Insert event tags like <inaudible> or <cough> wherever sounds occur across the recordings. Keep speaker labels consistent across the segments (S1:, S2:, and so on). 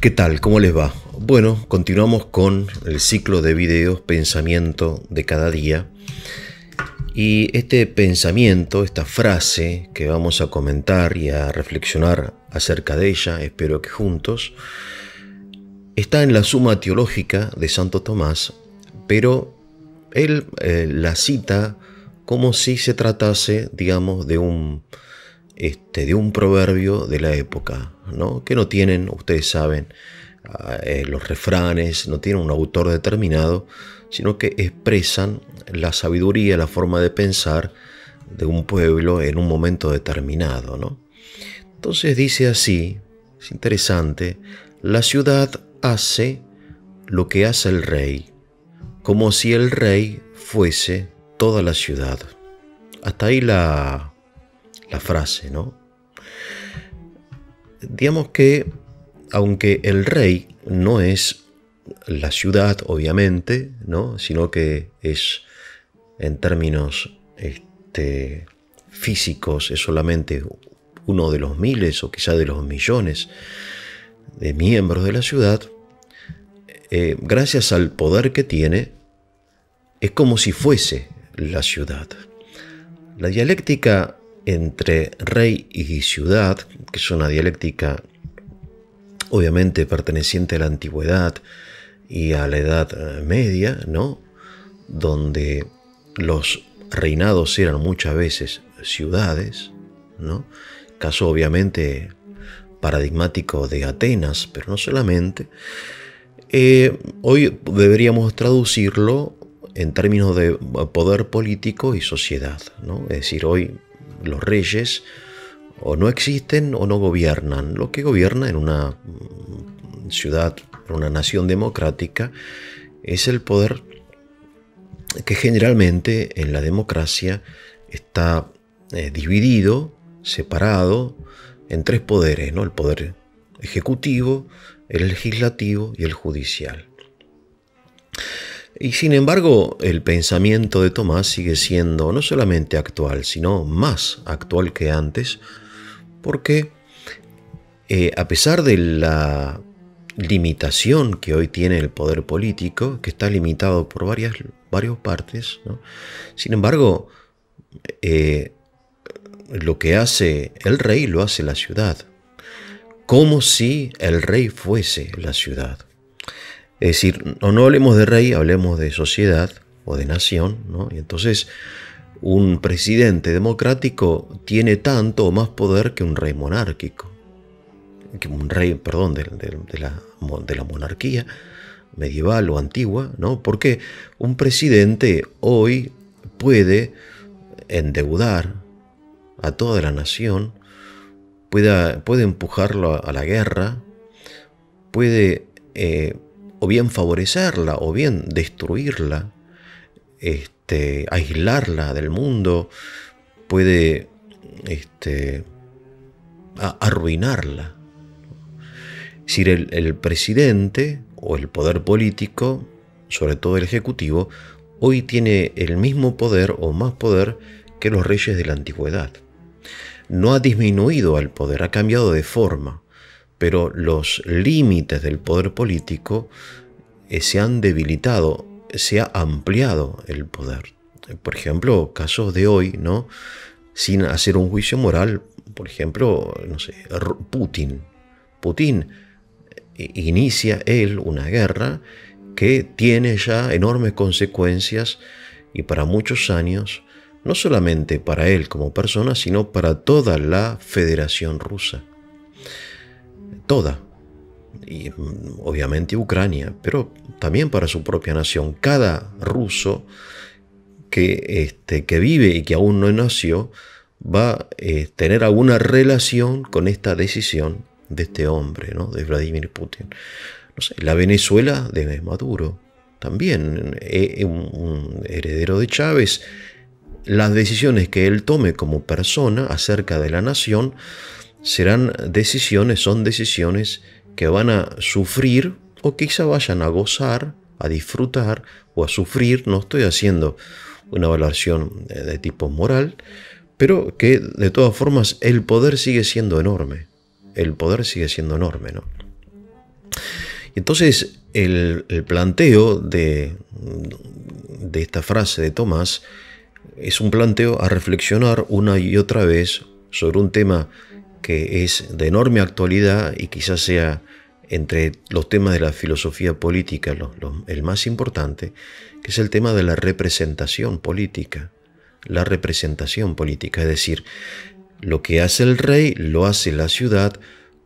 S1: ¿Qué tal? ¿Cómo les va? Bueno, continuamos con el ciclo de videos Pensamiento de cada día. Y este pensamiento, esta frase que vamos a comentar y a reflexionar acerca de ella, espero que juntos, está en la suma teológica de Santo Tomás, pero él eh, la cita como si se tratase, digamos, de un este, de un proverbio de la época, ¿no? que no tienen, ustedes saben, ah, eh, los refranes, no tienen un autor determinado, sino que expresan la sabiduría, la forma de pensar de un pueblo en un momento determinado. ¿no? Entonces dice así, es interesante, la ciudad hace lo que hace el rey, como si el rey fuese toda la ciudad. Hasta ahí la la frase, ¿no? Digamos que, aunque el rey no es la ciudad, obviamente, ¿no? Sino que es, en términos este, físicos, es solamente uno de los miles o quizá de los millones de miembros de la ciudad, eh, gracias al poder que tiene, es como si fuese la ciudad. La dialéctica entre rey y ciudad, que es una dialéctica obviamente perteneciente a la antigüedad y a la Edad Media, ¿no? Donde los reinados eran muchas veces ciudades, ¿no? Caso obviamente paradigmático de Atenas, pero no solamente. Eh, hoy deberíamos traducirlo en términos de poder político y sociedad, ¿no? Es decir, hoy los reyes o no existen o no gobiernan. Lo que gobierna en una mm, ciudad, en una nación democrática, es el poder que generalmente en la democracia está eh, dividido, separado en tres poderes, ¿no? El poder ejecutivo, el legislativo y el judicial. Y sin embargo, el pensamiento de Tomás sigue siendo no solamente actual, sino más actual que antes, porque eh, a pesar de la limitación que hoy tiene el poder político, que está limitado por varias, varias partes, sin embargo, eh, lo que hace el rey lo hace la ciudad, como si el rey fuese la ciudad. Es decir, o no hablemos de rey, hablemos de sociedad o de nación, ¿no? Y entonces un presidente democrático tiene tanto o más poder que un rey monárquico, que un rey, perdón, de, la, de la monarquía medieval o antigua, ¿no? Porque un presidente hoy puede endeudar a toda la nación, puede, puede empujarlo a, la guerra, puede eh, o bien favorecerla, o bien destruirla, este, aislarla del mundo, puede este, arruinarla. Es decir, el, el presidente o el poder político, sobre todo el ejecutivo, hoy tiene el mismo poder o más poder que los reyes de la antigüedad. No ha disminuido el poder, ha cambiado de forma pero los límites del poder político eh, se han debilitado, se ha ampliado el poder. Por ejemplo, casos de hoy, ¿no? Sin hacer un juicio moral, por ejemplo, no sé, Putin. Putin eh, inicia él una guerra que tiene ya enormes consecuencias y para muchos años, no solamente para él como persona, sino para toda la Federación Rusa toda, y mm, obviamente Ucrania, pero también para su propia nación. Cada ruso que, este, que vive y que aún no nació va a eh, tener alguna relación con esta decisión de este hombre, ¿no? de Vladimir Putin. la Venezuela de Maduro, también es eh, eh, un, un heredero de Chávez. Las decisiones que él tome como persona acerca de la nación serán decisiones, son decisiones que van a sufrir o quizá vayan a gozar, a disfrutar o a sufrir. No estoy haciendo una evaluación de tipo moral, pero que de todas formas el poder sigue siendo enorme. El poder sigue siendo enorme, Entonces, el, planteo de, de esta frase de Tomás es un planteo a reflexionar una y otra vez sobre un tema que es de enorme actualidad y quizás sea entre los temas de la filosofía política el más importante, que es el tema de la representación política. La representación política, es decir, lo que hace el rey lo hace la ciudad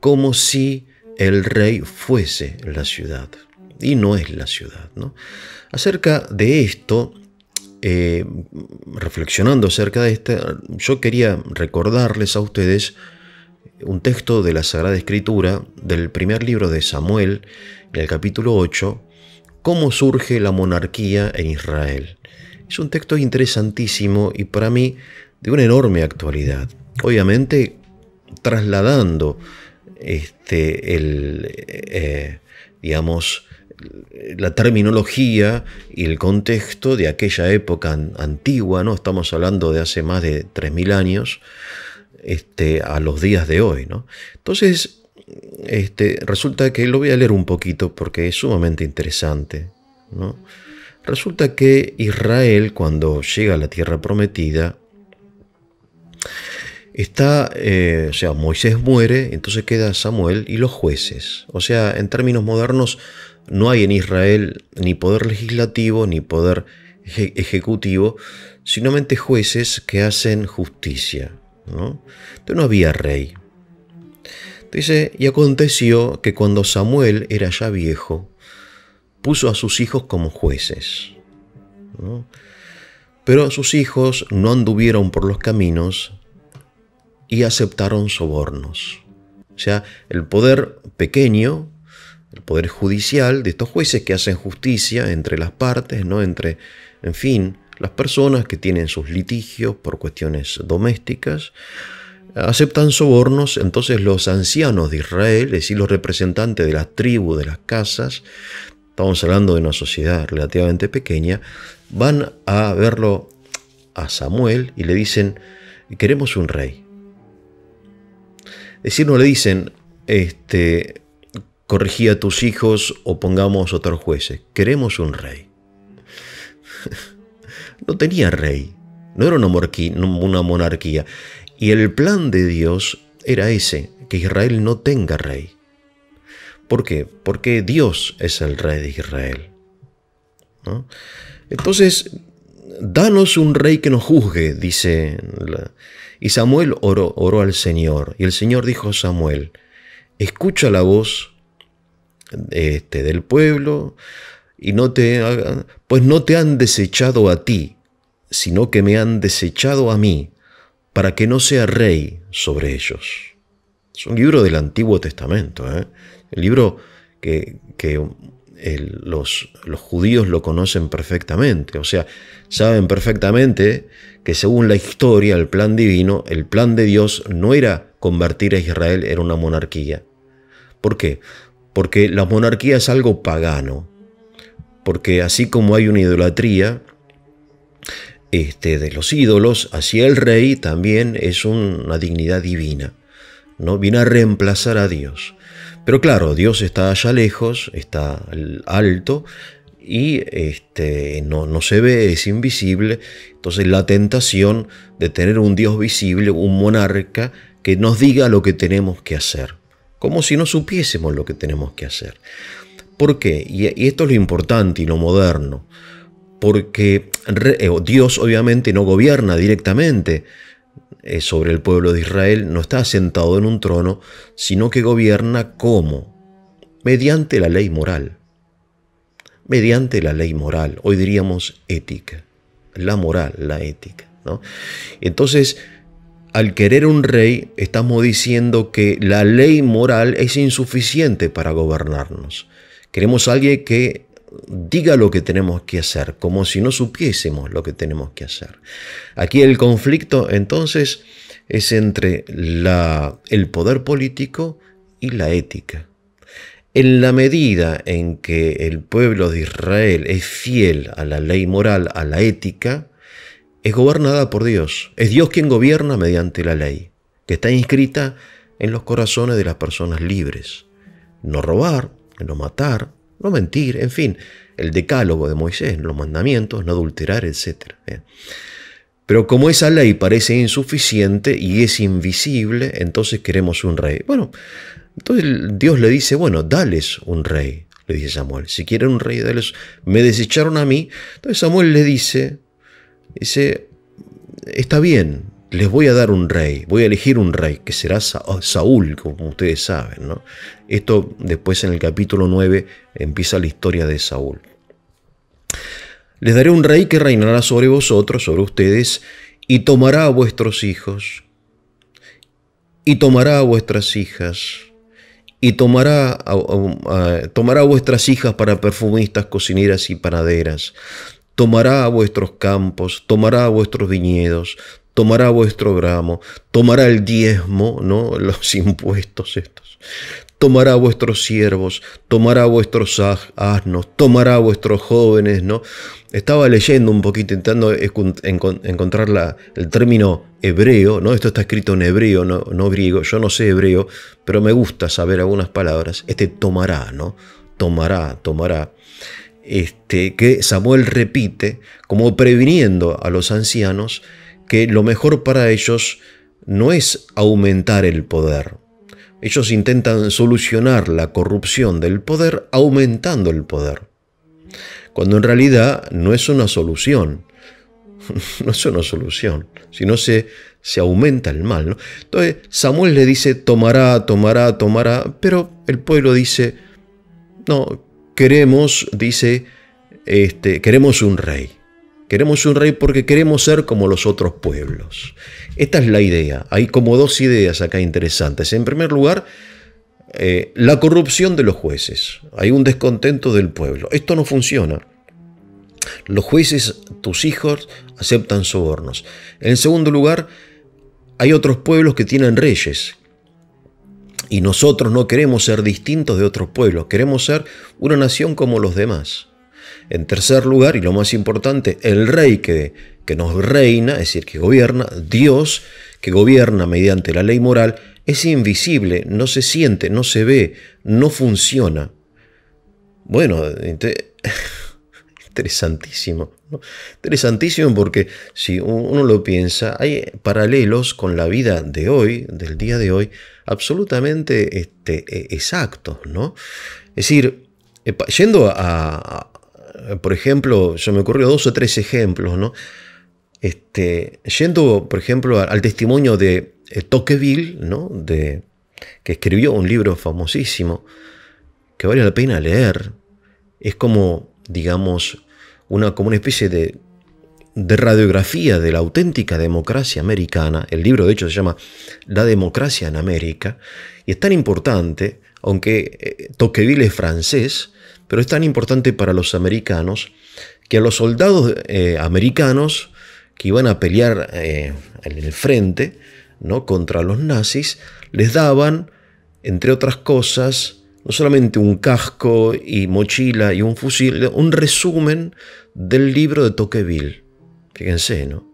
S1: como si el rey fuese la ciudad. Y no es la ciudad. Acerca de esto, eh, reflexionando acerca de esto, yo quería recordarles a ustedes un texto de la Sagrada Escritura del primer libro de Samuel, en el capítulo 8, Cómo surge la monarquía en Israel. Es un texto interesantísimo y para mí de una enorme actualidad. Obviamente, trasladando este, el, eh, digamos, la terminología y el contexto de aquella época antigua, ¿no? estamos hablando de hace más de 3.000 años, este, a los días de hoy. ¿no? Entonces, este, resulta que lo voy a leer un poquito porque es sumamente interesante. ¿no? Resulta que Israel, cuando llega a la tierra prometida, está, eh, o sea, Moisés muere, entonces queda Samuel y los jueces. O sea, en términos modernos, no hay en Israel ni poder legislativo ni poder ejecutivo, sino jueces que hacen justicia. ¿no? Entonces no había rey. Dice, y aconteció que cuando Samuel era ya viejo, puso a sus hijos como jueces. ¿no? Pero sus hijos no anduvieron por los caminos y aceptaron sobornos. O sea, el poder pequeño, el poder judicial de estos jueces que hacen justicia entre las partes, ¿no? Entre, en fin, las personas que tienen sus litigios por cuestiones domésticas aceptan sobornos, entonces los ancianos de Israel, es decir, los representantes de las tribus, de las casas, estamos hablando de una sociedad relativamente pequeña, van a verlo a Samuel y le dicen, queremos un rey. Es decir, no le dicen, este, corregí a tus hijos o pongamos otros jueces, queremos un rey. <laughs> no tenía rey, no era una, monarquía. Y el plan de Dios era ese, que Israel no tenga rey. ¿Por qué? Porque Dios es el rey de Israel. Entonces, danos un rey que nos juzgue, dice. Y Samuel oró, al Señor. Y el Señor dijo a Samuel, escucha la voz este, del pueblo y no te, pues no te han desechado a ti, sino que me han desechado a mí, para que no sea rey sobre ellos. Es un libro del Antiguo Testamento, ¿eh? el libro que, que eh, los, los, judíos lo conocen perfectamente, o sea, saben perfectamente que según la historia, el plan divino, el plan de Dios no era convertir a Israel en una monarquía. ¿Por qué? Porque la monarquía es algo pagano, porque así como hay una idolatría, este, de los ídolos hacia el rey también es una dignidad divina. ¿no? Viene a reemplazar a Dios. Pero claro, Dios está allá lejos, está alto y este, no, se ve, es invisible. Entonces la tentación de tener un Dios visible, un monarca, que nos diga lo que tenemos que hacer. Como si no supiésemos lo que tenemos que hacer. ¿Por qué? Y, y esto es lo importante y lo moderno porque eh, Dios obviamente no gobierna directamente eh, sobre el pueblo de Israel, no está sentado en un trono, sino que gobierna como? Mediante la ley moral. Mediante la ley moral, hoy diríamos ética, la moral, la ética. Entonces, al querer un rey, estamos diciendo que la ley moral es insuficiente para gobernarnos. Queremos a alguien que diga lo que tenemos que hacer, como si no supiésemos lo que tenemos que hacer. Aquí el conflicto entonces es entre el poder político y la ética. En la medida en que el pueblo de Israel es fiel a la ley moral, a la ética, es gobernada por Dios. Es Dios quien gobierna mediante la ley, que está inscrita en los corazones de las personas libres. No robar, no matar, no mentir, en fin, el decálogo de Moisés, los mandamientos, no adulterar, etc. Pero como esa ley parece insuficiente y es invisible, entonces queremos un rey. Bueno, entonces Dios le dice, bueno, dales un rey, le dice Samuel. Si quieren un rey, dales. Me desecharon a mí. Entonces Samuel le dice, dice, está bien, les voy a dar un rey, voy a elegir un rey, que será oh, Saúl, como ustedes saben. ¿no? Esto después en el capítulo 9 empieza la historia de Saúl. Les daré un rey que reinará sobre vosotros, sobre ustedes, y tomará a vuestros hijos, y tomará a vuestras hijas, y tomará a, tomará a vuestras hijas para perfumistas, cocineras y panaderas, tomará a vuestros campos, tomará a vuestros viñedos, tomará vuestro gramo, tomará el diezmo, ¿no? los <laughs> impuestos estos, tomará vuestros siervos, tomará vuestros asnos, tomará vuestros jóvenes, ¿no? Estaba leyendo un poquito, intentando encontrar el término hebreo, ¿no? Esto está escrito en hebreo, no, no griego, yo no sé hebreo, pero me gusta saber algunas palabras. Este tomará, ¿no? Tomará, tomará. Este, que Samuel repite como previniendo a los ancianos que lo mejor para ellos no es aumentar el poder. Ellos intentan solucionar la corrupción del poder aumentando el poder, cuando en realidad no es una solución, <laughs> no es una solución, sino se, se aumenta el mal. Entonces Samuel le dice, tomará, tomará, tomará, pero el pueblo dice, no, queremos, dice, este, queremos un rey. Queremos un rey porque queremos ser como los otros pueblos. Esta es la idea. Hay como dos ideas acá interesantes. En primer lugar, eh, la corrupción de los jueces. Hay un descontento del pueblo. Esto no funciona. Los jueces, tus hijos, aceptan sobornos. En segundo lugar, hay otros pueblos que tienen reyes. Y nosotros no queremos ser distintos de otros pueblos. Queremos ser una nación como los demás. En tercer lugar, y lo más importante, el rey que, que nos reina, es decir, que gobierna, Dios, que gobierna mediante la ley moral, es invisible, no se siente, no se ve, no funciona. Bueno, <laughs> interesantísimo. Interesantísimo porque si uno lo piensa, hay paralelos con la vida de hoy, del día de hoy, absolutamente este, e-, exactos, ¿no? Es decir, yendo a, por ejemplo, yo me ocurrió dos o tres ejemplos, este, yendo, por ejemplo, al testimonio de eh, Tocqueville, que escribió un libro famosísimo que vale la pena leer. Es como, digamos, una, como una especie de, de radiografía de la auténtica democracia americana. El libro, de hecho, se llama La democracia en América. Y es tan importante, aunque eh, Tocqueville es francés, pero es tan importante para los americanos que a los soldados eh, americanos que iban a pelear eh, en el frente ¿no? contra los nazis, les daban, entre otras cosas, no solamente un casco y mochila y un fusil, un resumen del libro de Tocqueville. Fíjense, ¿no?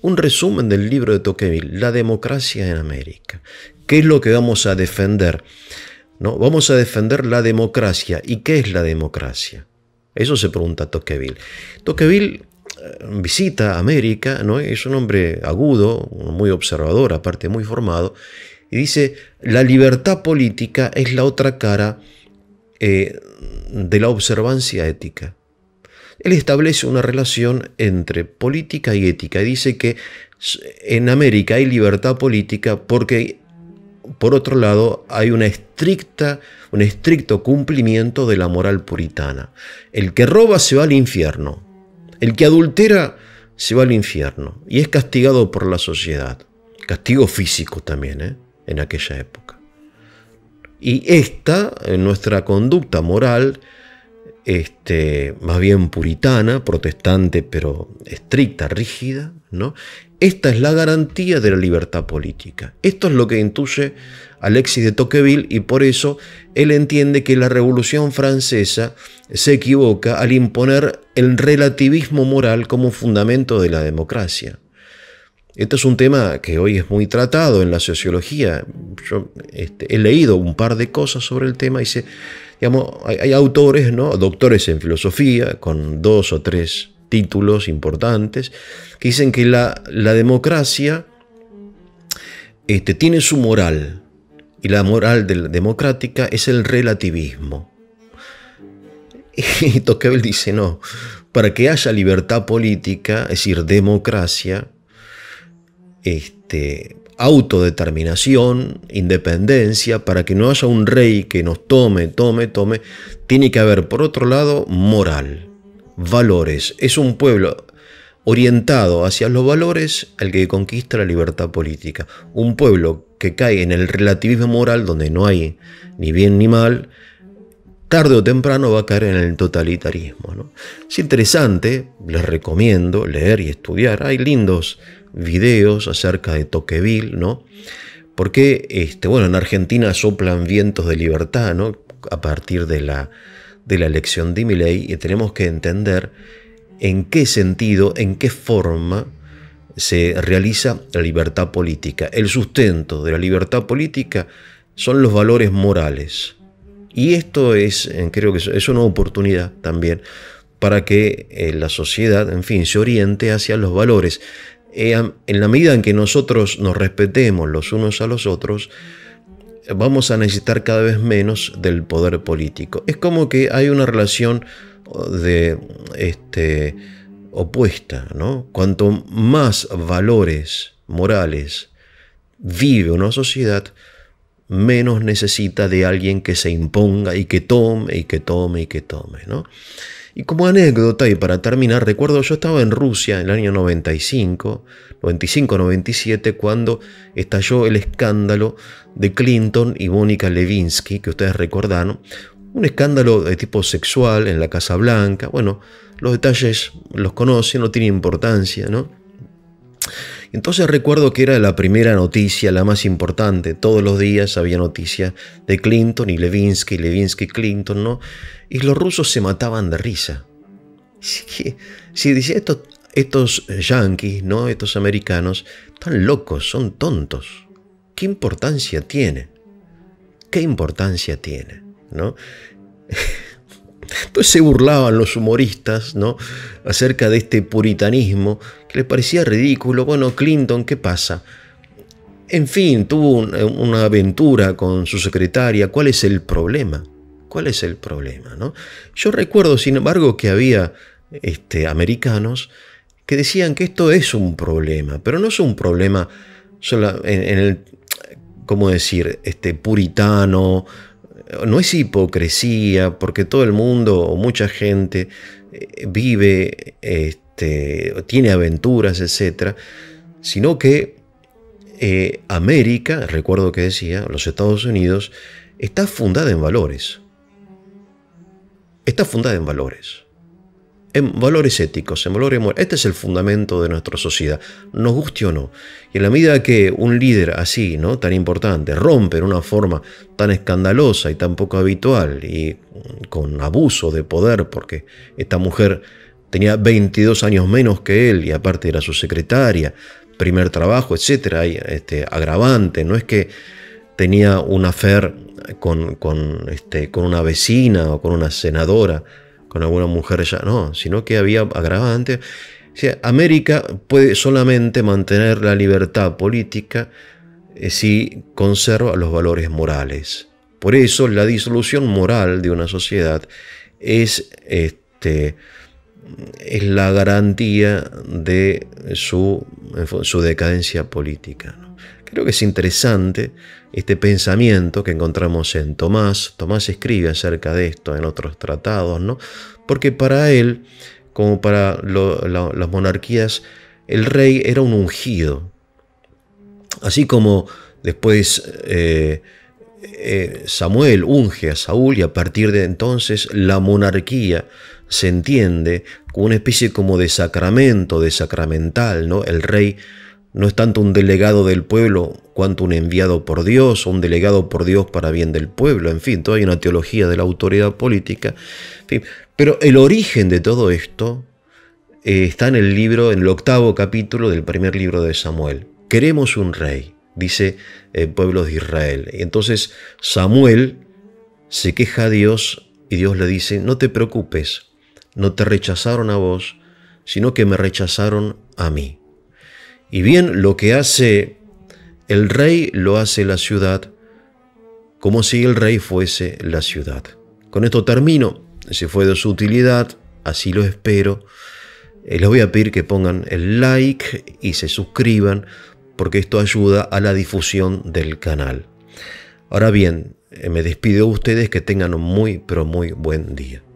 S1: Un resumen del libro de Toqueville, La democracia en América. ¿Qué es lo que vamos a defender? Vamos a defender la democracia. ¿Y qué es la democracia? Eso se pregunta Tocqueville. Tocqueville eh, visita América, ¿no? es un hombre agudo, muy observador, aparte muy formado, y dice, la libertad política es la otra cara eh, de la observancia ética. Él establece una relación entre política y ética y dice que en América hay libertad política porque por otro lado, hay un estricto cumplimiento de la moral puritana. El que roba se va al infierno. El que adultera se va al infierno. Y es castigado por la sociedad. Castigo físico también, ¿eh? en aquella época. Y esta, nuestra conducta moral, este, más bien puritana, protestante, pero estricta, rígida, ¿no? Esta es la garantía de la libertad política. Esto es lo que intuye Alexis de Tocqueville y por eso él entiende que la Revolución Francesa se equivoca al imponer el relativismo moral como fundamento de la democracia. Este es un tema que hoy es muy tratado en la sociología. Yo este, he leído un par de cosas sobre el tema y se, digamos, hay, hay autores, ¿no? doctores en filosofía, con dos o tres títulos importantes, que dicen que la, democracia este, tiene su moral, y la moral de la democrática es el relativismo. <laughs> Y Tocqueville dice, no, para que haya libertad política, es decir, democracia, este, autodeterminación, independencia, para que no haya un rey que nos tome, tome, tome, tiene que haber, por otro lado, moral valores. Es un pueblo orientado hacia los valores al que conquista la libertad política. Un pueblo que cae en el relativismo moral donde no hay ni bien ni mal, tarde o temprano va a caer en el totalitarismo. ¿no? Es interesante, les recomiendo leer y estudiar. Hay lindos videos acerca de Toqueville, ¿no? Porque, este, bueno, en Argentina soplan vientos de libertad, ¿no? A partir de la de la elección de Milley y tenemos que entender en qué sentido, en qué forma se realiza la libertad política. El sustento de la libertad política son los valores morales. Y esto es, creo que es una oportunidad también para que eh, la sociedad, en fin, se oriente hacia los valores. Eh, en la medida en que nosotros nos respetemos los unos a los otros, vamos a necesitar cada vez menos del poder político. Es como que hay una relación de este, opuesta, ¿no? Cuanto más valores morales vive una sociedad, menos necesita de alguien que se imponga y que tome y que tome y que tome, ¿no? Y como anécdota y para terminar, recuerdo yo estaba en Rusia en el año 95 95-97 cuando estalló el escándalo de Clinton y Mónica Levinsky, que ustedes recordaron, un escándalo de tipo sexual en la Casa Blanca. Bueno, los detalles los conocen, no tiene importancia, ¿no? Entonces recuerdo que era la primera noticia, la más importante. Todos los días había noticia de Clinton y Levinsky, Levinsky Clinton, ¿no? Y los rusos se mataban de risa. Si, <laughs> si dice esto estos yanquis, ¿no? Estos americanos, están locos, son tontos. ¿Qué importancia tiene? ¿Qué importancia tiene? ¿No? Entonces <laughs> pues se burlaban los humoristas, ¿no? Acerca de este puritanismo que les parecía ridículo. Bueno, Clinton, ¿qué pasa? En fin, tuvo una aventura con su secretaria. ¿Cuál es el problema? ¿Cuál es el problema, no? Yo recuerdo, sin embargo, que había este, americanos que decían que esto es un problema, pero no es un problema en, el, ¿cómo decir?, este, puritano, no es hipocresía, porque todo el mundo o mucha gente eh, vive, este, tiene aventuras, etc., sino que eh, América, recuerdo que decía, los Estados Unidos, está fundada en valores. Está fundada en valores en valores éticos, en valores morales. Este es el fundamento de nuestra sociedad, nos guste o no. Y en la medida que un líder así, ¿no? tan importante, rompe en una forma tan escandalosa y tan poco habitual y con abuso de poder, porque esta mujer tenía 22 años menos que él y aparte era su secretaria, primer trabajo, etcétera, este, agravante, no es que tenía un afer con, este, con una vecina o con una senadora con alguna mujer ya, no, sino que había agravantes. O sea, América puede solamente mantener la libertad política eh, si conserva los valores morales. Por eso la disolución moral de una sociedad es, este, es la garantía de su, su decadencia política. Creo que es interesante este pensamiento que encontramos en Tomás. Tomás escribe acerca de esto en otros tratados, ¿no? Porque para él, como para las monarquías, el rey era un ungido. Así como después eh, eh, Samuel unge a Saúl y a partir de entonces la monarquía se entiende como una especie como de sacramento, de sacramental, ¿no? El rey no es tanto un delegado del pueblo cuanto un enviado por Dios, o un delegado por Dios para bien del pueblo, en fin, toda hay una teología de la autoridad política. Pero el origen de todo esto eh, está en el libro, en el octavo capítulo del primer libro de Samuel. Queremos un rey, dice el eh, pueblo de Israel. Y entonces Samuel se queja a Dios y Dios le dice, no te preocupes, no te rechazaron a vos, sino que me rechazaron a mí. Y bien, lo que hace el rey lo hace la ciudad, como si el rey fuese la ciudad. Con esto termino, si fue de su utilidad, así lo espero. Eh, les voy a pedir que pongan el like y se suscriban, porque esto ayuda a la difusión del canal. Ahora bien, eh, me despido de ustedes, que tengan un muy, pero muy buen día.